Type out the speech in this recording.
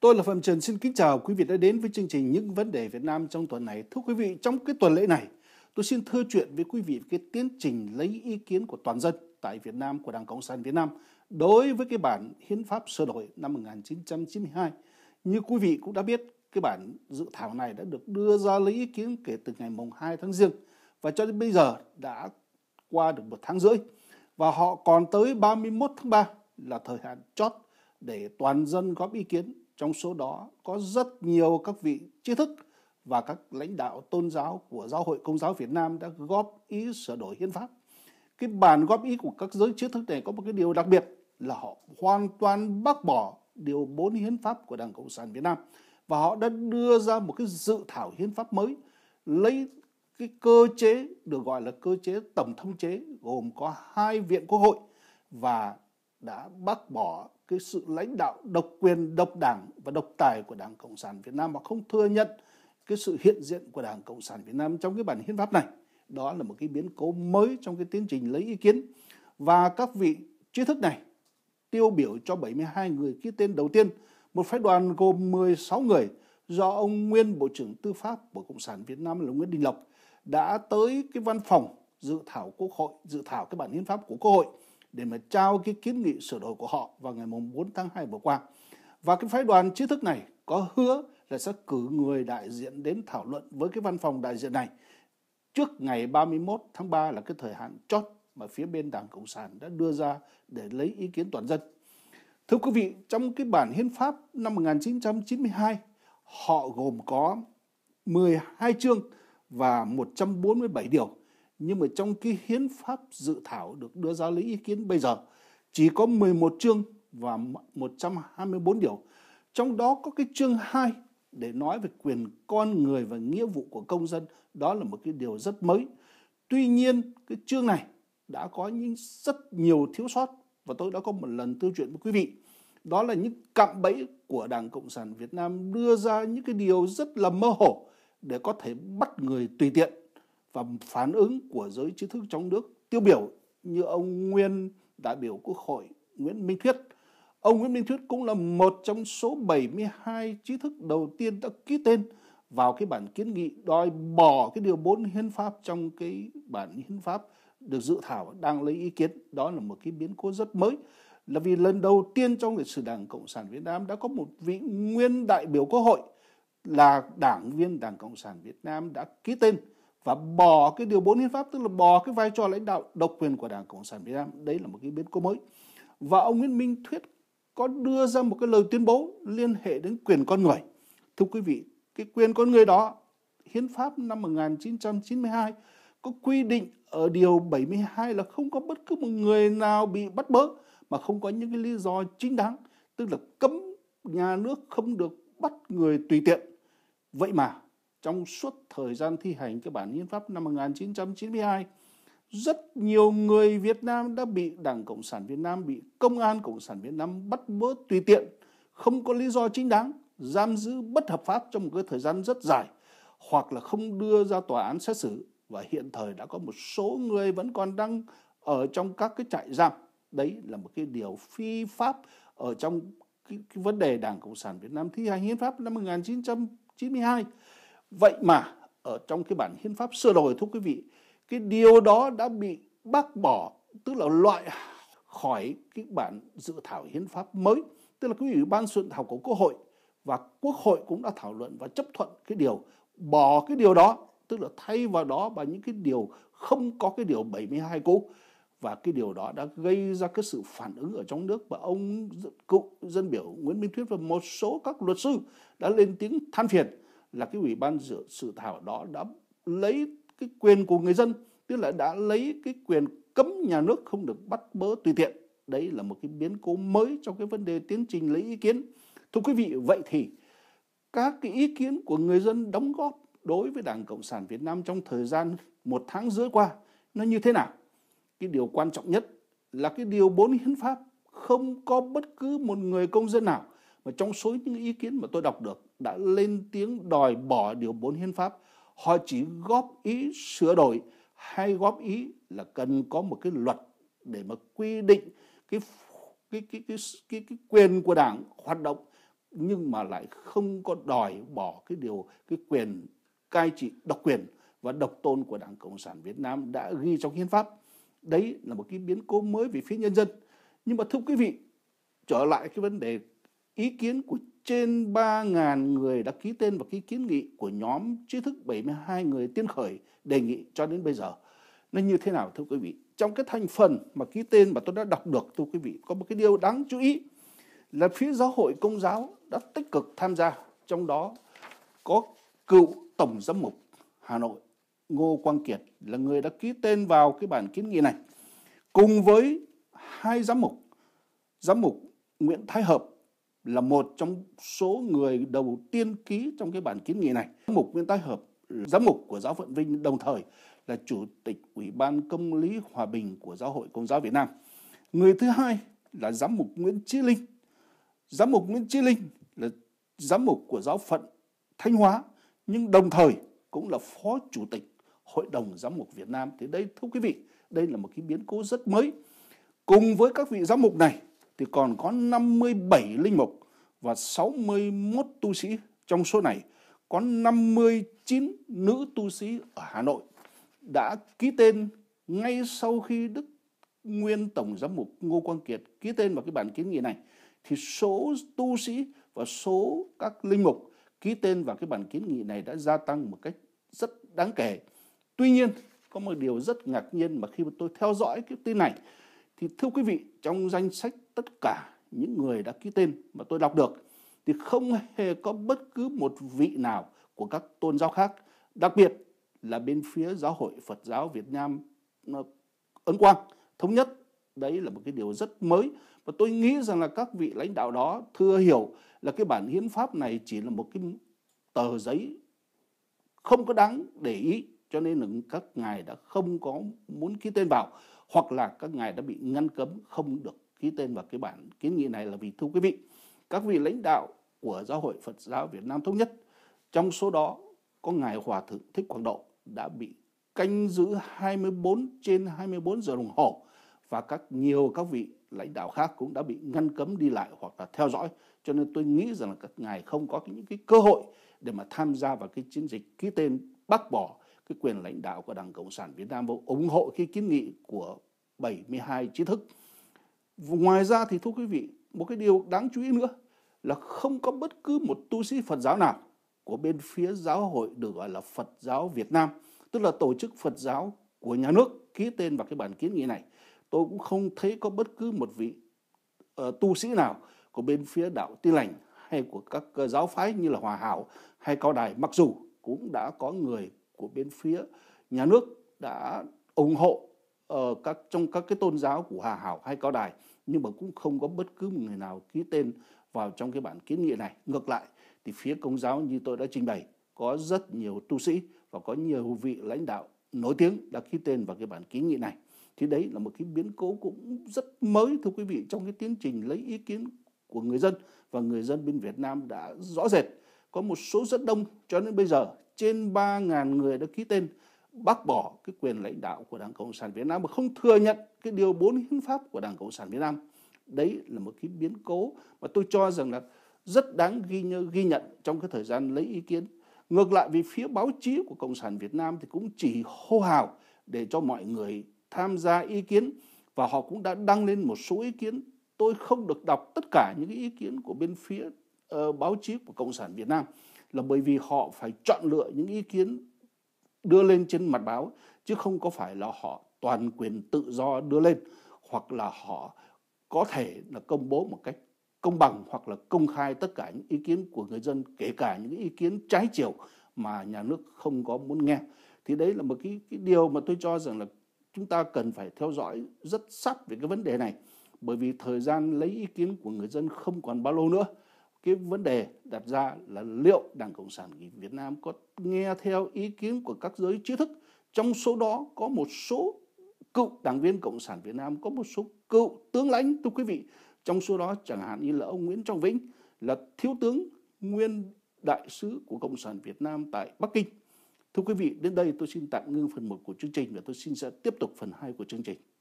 Tôi là Phạm Trần xin kính chào quý vị đã đến với chương trình Những vấn đề Việt Nam trong tuần này. Thưa quý vị, trong cái tuần lễ này, tôi xin thưa chuyện với quý vị cái tiến trình lấy ý kiến của toàn dân tại Việt Nam của Đảng Cộng sản Việt Nam đối với cái bản hiến pháp sửa đổi năm 1992. Như quý vị cũng đã biết, cái bản dự thảo này đã được đưa ra lấy ý kiến kể từ ngày mùng 2 tháng Giêng và cho đến bây giờ đã qua được một tháng rưỡi và họ còn tới 31 tháng 3 là thời hạn chót để toàn dân góp ý kiến trong số đó có rất nhiều các vị trí thức và các lãnh đạo tôn giáo của Giáo hội Công giáo Việt Nam đã góp ý sửa đổi hiến pháp. Cái bản góp ý của các giới trí thức này có một cái điều đặc biệt là họ hoàn toàn bác bỏ điều 4 hiến pháp của Đảng Cộng sản Việt Nam và họ đã đưa ra một cái dự thảo hiến pháp mới lấy cái cơ chế được gọi là cơ chế tổng thống chế gồm có hai viện quốc hội và đã bác bỏ cái sự lãnh đạo độc quyền, độc đảng và độc tài của Đảng Cộng sản Việt Nam và không thừa nhận cái sự hiện diện của Đảng Cộng sản Việt Nam trong cái bản hiến pháp này. Đó là một cái biến cố mới trong cái tiến trình lấy ý kiến. Và các vị trí thức này tiêu biểu cho 72 người ký tên đầu tiên, một phái đoàn gồm 16 người do ông nguyên Bộ trưởng Tư pháp của Cộng sản Việt Nam là Nguyễn Đình Lộc đã tới cái văn phòng dự thảo Quốc hội, dự thảo cái bản hiến pháp của Quốc hội để mà trao cái kiến nghị sửa đổi của họ vào ngày mùng 4 tháng 2 vừa qua. Và cái phái đoàn trí thức này có hứa là sẽ cử người đại diện đến thảo luận với cái văn phòng đại diện này trước ngày 31 tháng 3 là cái thời hạn chót mà phía bên Đảng Cộng sản đã đưa ra để lấy ý kiến toàn dân. Thưa quý vị, trong cái bản hiến pháp năm 1992, họ gồm có 12 chương và 147 điều nhưng mà trong cái hiến pháp dự thảo được đưa ra lấy ý kiến bây giờ chỉ có 11 chương và 124 điều. Trong đó có cái chương 2 để nói về quyền con người và nghĩa vụ của công dân, đó là một cái điều rất mới. Tuy nhiên, cái chương này đã có những rất nhiều thiếu sót và tôi đã có một lần tư chuyện với quý vị. Đó là những cạm bẫy của Đảng Cộng sản Việt Nam đưa ra những cái điều rất là mơ hồ để có thể bắt người tùy tiện và phản ứng của giới trí thức trong nước tiêu biểu như ông Nguyên đại biểu Quốc hội Nguyễn Minh Thuyết. Ông Nguyễn Minh Thuyết cũng là một trong số 72 trí thức đầu tiên đã ký tên vào cái bản kiến nghị đòi bỏ cái điều 4 hiến pháp trong cái bản hiến pháp được dự thảo đang lấy ý kiến. Đó là một cái biến cố rất mới là vì lần đầu tiên trong lịch sử Đảng Cộng sản Việt Nam đã có một vị nguyên đại biểu Quốc hội là đảng viên Đảng Cộng sản Việt Nam đã ký tên và bỏ cái điều 4 hiến pháp tức là bỏ cái vai trò lãnh đạo độc quyền của Đảng Cộng sản Việt Nam đấy là một cái biến cố mới và ông Nguyễn Minh Thuyết có đưa ra một cái lời tuyên bố liên hệ đến quyền con người thưa quý vị cái quyền con người đó hiến pháp năm 1992 có quy định ở điều 72 là không có bất cứ một người nào bị bắt bớ mà không có những cái lý do chính đáng tức là cấm nhà nước không được bắt người tùy tiện vậy mà trong suốt thời gian thi hành cái bản hiến pháp năm 1992, rất nhiều người Việt Nam đã bị Đảng Cộng sản Việt Nam, bị Công an Cộng sản Việt Nam bắt bớ tùy tiện, không có lý do chính đáng, giam giữ bất hợp pháp trong một cái thời gian rất dài, hoặc là không đưa ra tòa án xét xử. Và hiện thời đã có một số người vẫn còn đang ở trong các cái trại giam. Đấy là một cái điều phi pháp ở trong cái, cái vấn đề Đảng Cộng sản Việt Nam thi hành hiến pháp năm 1992. Vậy mà ở trong cái bản hiến pháp sơ đổi thưa quý vị, cái điều đó đã bị bác bỏ, tức là loại khỏi cái bản dự thảo hiến pháp mới, tức là quý vị ban soạn thảo của Quốc hội và Quốc hội cũng đã thảo luận và chấp thuận cái điều bỏ cái điều đó, tức là thay vào đó bằng những cái điều không có cái điều 72 cũ và cái điều đó đã gây ra cái sự phản ứng ở trong nước và ông cựu dân biểu Nguyễn Minh Thuyết và một số các luật sư đã lên tiếng than phiền là cái ủy ban dự sự thảo đó đã lấy cái quyền của người dân tức là đã lấy cái quyền cấm nhà nước không được bắt bớ tùy tiện đấy là một cái biến cố mới trong cái vấn đề tiến trình lấy ý kiến thưa quý vị vậy thì các cái ý kiến của người dân đóng góp đối với đảng cộng sản việt nam trong thời gian một tháng rưỡi qua nó như thế nào cái điều quan trọng nhất là cái điều 4 hiến pháp không có bất cứ một người công dân nào mà trong số những ý kiến mà tôi đọc được đã lên tiếng đòi bỏ điều 4 hiến pháp. Họ chỉ góp ý sửa đổi hay góp ý là cần có một cái luật để mà quy định cái cái cái cái cái, cái quyền của đảng hoạt động nhưng mà lại không có đòi bỏ cái điều cái quyền cai trị độc quyền và độc tôn của Đảng Cộng sản Việt Nam đã ghi trong hiến pháp. Đấy là một cái biến cố mới về phía nhân dân. Nhưng mà thưa quý vị, trở lại cái vấn đề Ý kiến của trên 3.000 người đã ký tên vào ký kiến nghị của nhóm trí thức 72 người tiên khởi đề nghị cho đến bây giờ. nên như thế nào thưa quý vị? Trong cái thành phần mà ký tên mà tôi đã đọc được thưa quý vị, có một cái điều đáng chú ý là phía giáo hội công giáo đã tích cực tham gia, trong đó có cựu Tổng Giám mục Hà Nội Ngô Quang Kiệt là người đã ký tên vào cái bản kiến nghị này cùng với hai giám mục, giám mục Nguyễn Thái Hợp là một trong số người đầu tiên ký trong cái bản kiến nghị này. Giám mục Nguyễn Tái Hợp, giám mục của giáo phận Vinh đồng thời là chủ tịch Ủy ban Công lý Hòa bình của Giáo hội Công giáo Việt Nam. Người thứ hai là giám mục Nguyễn Chí Linh. Giám mục Nguyễn Chí Linh là giám mục của giáo phận Thanh Hóa nhưng đồng thời cũng là phó chủ tịch Hội đồng Giám mục Việt Nam. Thì đây thưa quý vị, đây là một cái biến cố rất mới. Cùng với các vị giám mục này thì còn có 57 linh mục và 61 tu sĩ. Trong số này có 59 nữ tu sĩ ở Hà Nội đã ký tên ngay sau khi Đức Nguyên Tổng Giám mục Ngô Quang Kiệt ký tên vào cái bản kiến nghị này thì số tu sĩ và số các linh mục ký tên vào cái bản kiến nghị này đã gia tăng một cách rất đáng kể. Tuy nhiên, có một điều rất ngạc nhiên mà khi mà tôi theo dõi cái tin này thì thưa quý vị, trong danh sách tất cả những người đã ký tên mà tôi đọc được thì không hề có bất cứ một vị nào của các tôn giáo khác, đặc biệt là bên phía giáo hội Phật giáo Việt Nam ấn quang thống nhất đấy là một cái điều rất mới và tôi nghĩ rằng là các vị lãnh đạo đó thừa hiểu là cái bản hiến pháp này chỉ là một cái tờ giấy không có đáng để ý cho nên là các ngài đã không có muốn ký tên vào hoặc là các ngài đã bị ngăn cấm không được ký tên vào cái bản kiến nghị này là vì thưa quý vị, các vị lãnh đạo của Giáo hội Phật giáo Việt Nam Thống nhất, trong số đó có Ngài Hòa Thượng Thích Quảng Độ đã bị canh giữ 24 trên 24 giờ đồng hồ và các nhiều các vị lãnh đạo khác cũng đã bị ngăn cấm đi lại hoặc là theo dõi cho nên tôi nghĩ rằng là các ngài không có những cái cơ hội để mà tham gia vào cái chiến dịch ký tên bác bỏ cái quyền lãnh đạo của Đảng Cộng sản Việt Nam và ủng hộ cái kiến nghị của 72 trí thức ngoài ra thì thưa quý vị một cái điều đáng chú ý nữa là không có bất cứ một tu sĩ Phật giáo nào của bên phía giáo hội được gọi là Phật giáo Việt Nam tức là tổ chức Phật giáo của nhà nước ký tên vào cái bản kiến nghị này tôi cũng không thấy có bất cứ một vị uh, tu sĩ nào của bên phía đạo tin lành hay của các uh, giáo phái như là hòa hảo hay cao đài mặc dù cũng đã có người của bên phía nhà nước đã ủng hộ ờ, các trong các cái tôn giáo của Hà Hảo hay Cao Đài nhưng mà cũng không có bất cứ một người nào ký tên vào trong cái bản kiến nghị này. Ngược lại thì phía công giáo như tôi đã trình bày có rất nhiều tu sĩ và có nhiều vị lãnh đạo nổi tiếng đã ký tên vào cái bản kiến nghị này. Thì đấy là một cái biến cố cũng rất mới thưa quý vị trong cái tiến trình lấy ý kiến của người dân và người dân bên Việt Nam đã rõ rệt có một số rất đông cho đến bây giờ trên 3.000 người đã ký tên bác bỏ cái quyền lãnh đạo của Đảng Cộng sản Việt Nam mà không thừa nhận cái điều 4 hiến pháp của Đảng Cộng sản Việt Nam. Đấy là một cái biến cố mà tôi cho rằng là rất đáng ghi nhớ, ghi nhận trong cái thời gian lấy ý kiến. Ngược lại vì phía báo chí của Cộng sản Việt Nam thì cũng chỉ hô hào để cho mọi người tham gia ý kiến và họ cũng đã đăng lên một số ý kiến. Tôi không được đọc tất cả những ý kiến của bên phía uh, báo chí của Cộng sản Việt Nam là bởi vì họ phải chọn lựa những ý kiến đưa lên trên mặt báo chứ không có phải là họ toàn quyền tự do đưa lên hoặc là họ có thể là công bố một cách công bằng hoặc là công khai tất cả những ý kiến của người dân kể cả những ý kiến trái chiều mà nhà nước không có muốn nghe thì đấy là một cái, cái điều mà tôi cho rằng là chúng ta cần phải theo dõi rất sát về cái vấn đề này bởi vì thời gian lấy ý kiến của người dân không còn bao lâu nữa cái vấn đề đặt ra là liệu Đảng Cộng sản Việt Nam có nghe theo ý kiến của các giới trí thức trong số đó có một số cựu đảng viên Cộng sản Việt Nam có một số cựu tướng lãnh thưa quý vị trong số đó chẳng hạn như là ông Nguyễn Trọng Vĩnh là thiếu tướng nguyên đại sứ của Cộng sản Việt Nam tại Bắc Kinh thưa quý vị đến đây tôi xin tạm ngưng phần 1 của chương trình và tôi xin sẽ tiếp tục phần 2 của chương trình